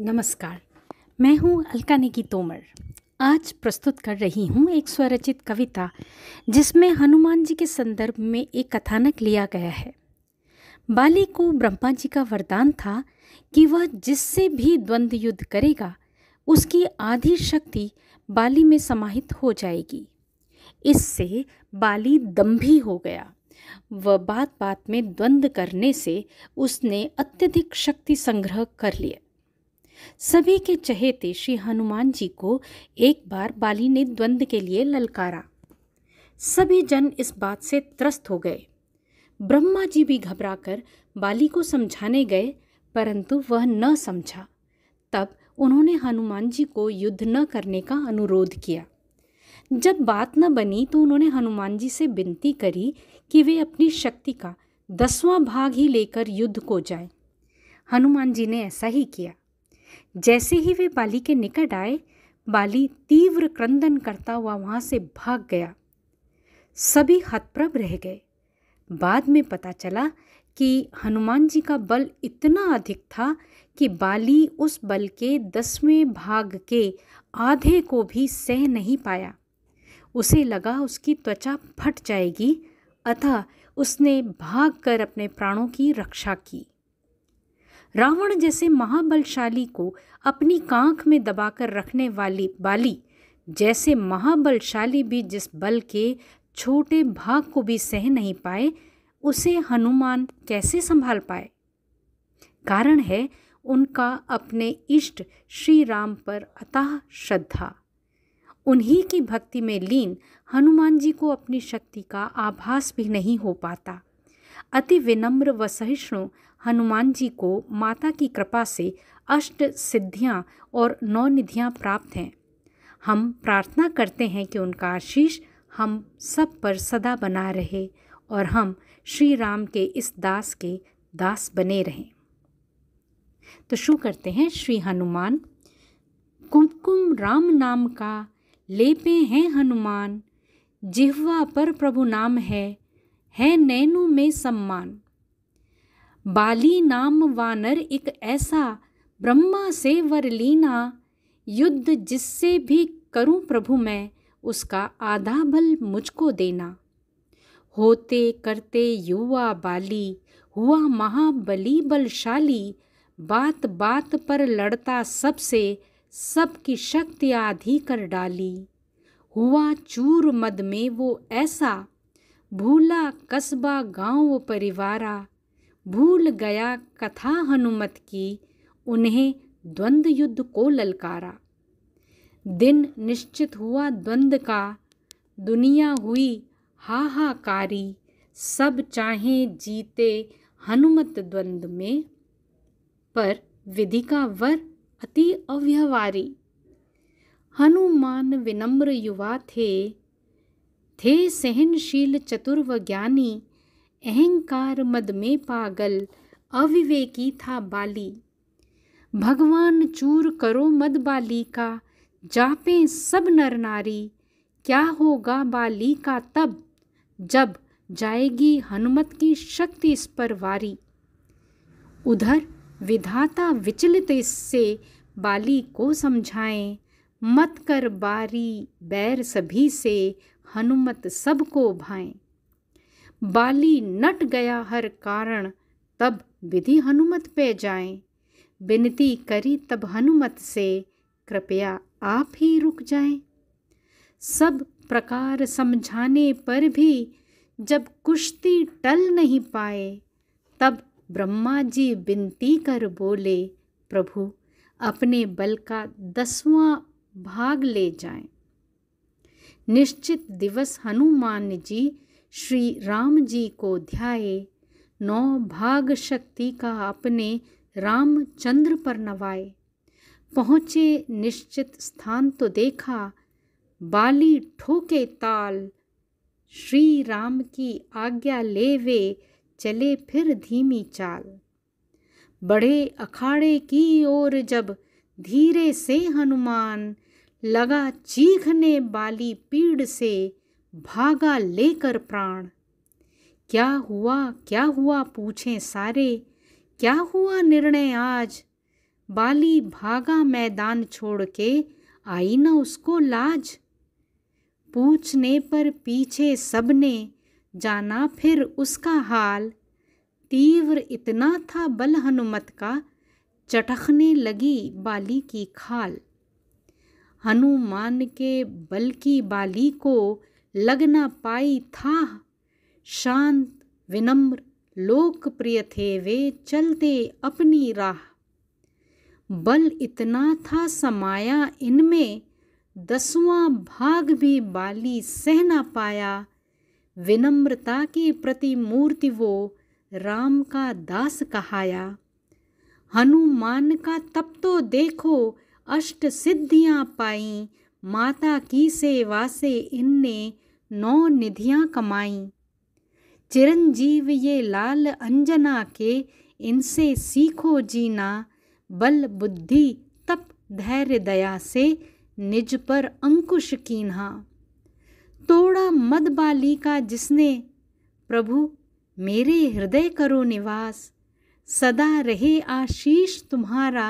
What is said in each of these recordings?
नमस्कार मैं हूं अलका नेगी तोमर आज प्रस्तुत कर रही हूं एक स्वरचित कविता जिसमें हनुमान जी के संदर्भ में एक कथानक लिया गया है बाली को ब्रह्मा जी का वरदान था कि वह जिससे भी द्वंद्व युद्ध करेगा उसकी आधी शक्ति बाली में समाहित हो जाएगी इससे बाली दम्भी हो गया वह बात बात में द्वंद्व करने से उसने अत्यधिक शक्ति संग्रह कर लिया सभी के चहेते श्री हनुमान जी को एक बार बाली ने द्वंद्व के लिए ललकारा सभी जन इस बात से त्रस्त हो गए ब्रह्मा जी भी घबराकर बाली को समझाने गए परंतु वह न समझा तब उन्होंने हनुमान जी को युद्ध न करने का अनुरोध किया जब बात न बनी तो उन्होंने हनुमान जी से विनती करी कि वे अपनी शक्ति का दसवां भाग ही लेकर युद्ध को जाएं। हनुमान जी ने ऐसा ही किया जैसे ही वे बाली के निकट आए बाली तीव्र क्रंदन करता हुआ वहां से भाग गया सभी हतप्रभ रह गए बाद में पता चला कि हनुमान जी का बल इतना अधिक था कि बाली उस बल के दसवें भाग के आधे को भी सह नहीं पाया उसे लगा उसकी त्वचा फट जाएगी अतः उसने भाग कर अपने प्राणों की रक्षा की रावण जैसे महाबलशाली को अपनी कांख में दबाकर रखने वाली बाली जैसे महाबलशाली भी जिस बल के छोटे भाग को भी सह नहीं पाए उसे हनुमान कैसे संभाल पाए कारण है उनका अपने इष्ट श्री राम पर अतः श्रद्धा उन्हीं की भक्ति में लीन हनुमान जी को अपनी शक्ति का आभास भी नहीं हो पाता अति विनम्र व सहिष्णु हनुमान जी को माता की कृपा से अष्ट सिद्धियां और नौ निधियां प्राप्त हैं हम प्रार्थना करते हैं कि उनका आशीष हम सब पर सदा बना रहे और हम श्री राम के इस दास के दास बने रहें तो शुरू करते हैं श्री हनुमान कुमकुम राम नाम का लेपे हैं हनुमान जिह्वा पर प्रभु नाम है है नैनों में सम्मान बाली नाम वानर एक ऐसा ब्रह्मा से वर लीना युद्ध जिससे भी करूं प्रभु मैं उसका आधा बल मुझको देना होते करते युवा बाली हुआ महाबली बलशाली बात बात पर लड़ता सबसे सबकी शक्ति आधी कर डाली हुआ चूर मद में वो ऐसा भूला कस्बा गांव परिवारा भूल गया कथा हनुमत की उन्हें द्वंद्व युद्ध को ललकारा दिन निश्चित हुआ द्वंद्व का दुनिया हुई हाहाकारी सब चाहे जीते हनुमत द्वंद्व में पर विधि का वर अति अव्यवहारी हनुमान विनम्र युवा थे थे सहनशील चतुर्व ज्ञानी अहंकार मद में पागल अविवेकी था बाली भगवान चूर करो मद बाली का जापे सब नर नारी क्या होगा बाली का तब जब जाएगी हनुमत की शक्ति इस पर वारी उधर विधाता विचलित इससे बाली को समझाएं मत कर बारी बैर सभी से हनुमत सबको भाएं बाली नट गया हर कारण तब विधि हनुमत पे जाए विनती करी तब हनुमत से कृपया आप ही रुक जाए सब प्रकार समझाने पर भी जब कुश्ती टल नहीं पाए तब ब्रह्मा जी विनती कर बोले प्रभु अपने बल का दसवां भाग ले जाए निश्चित दिवस हनुमान जी श्री राम जी को ध्याए नौ भाग शक्ति का अपने रामचंद्र पर नवाए पहुँचे निश्चित स्थान तो देखा बाली ठोके ताल श्री राम की आज्ञा ले वे चले फिर धीमी चाल बड़े अखाड़े की ओर जब धीरे से हनुमान लगा चीखने बाली पीड़ से भागा लेकर प्राण क्या हुआ क्या हुआ पूछें सारे क्या हुआ निर्णय आज बाली भागा मैदान छोड़ के आई न उसको लाज पूछने पर पीछे सबने जाना फिर उसका हाल तीव्र इतना था बल हनुमत का चटखने लगी बाली की खाल हनुमान के बल की बाली को लग पाई था शांत विनम्र लोकप्रिय थे वे चलते अपनी राह बल इतना था समाया इनमें दसवां भाग भी बाली सह ना पाया विनम्रता की प्रतिमूर्ति वो राम का दास कहाया हनुमान का तप तो देखो अष्ट सिद्धियाँ पाई माता की सेवा से इनने नौ निधियाँ कमाई चिरंजीव ये लाल अंजना के इनसे सीखो जीना बल बुद्धि तप धैर्य दया से निज पर अंकुश कीन्हा तोड़ा मद बाली का जिसने प्रभु मेरे हृदय करो निवास सदा रहे आशीष तुम्हारा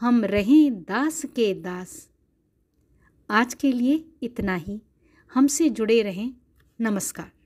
हम रहें दास के दास आज के लिए इतना ही हमसे जुड़े रहें नमस्कार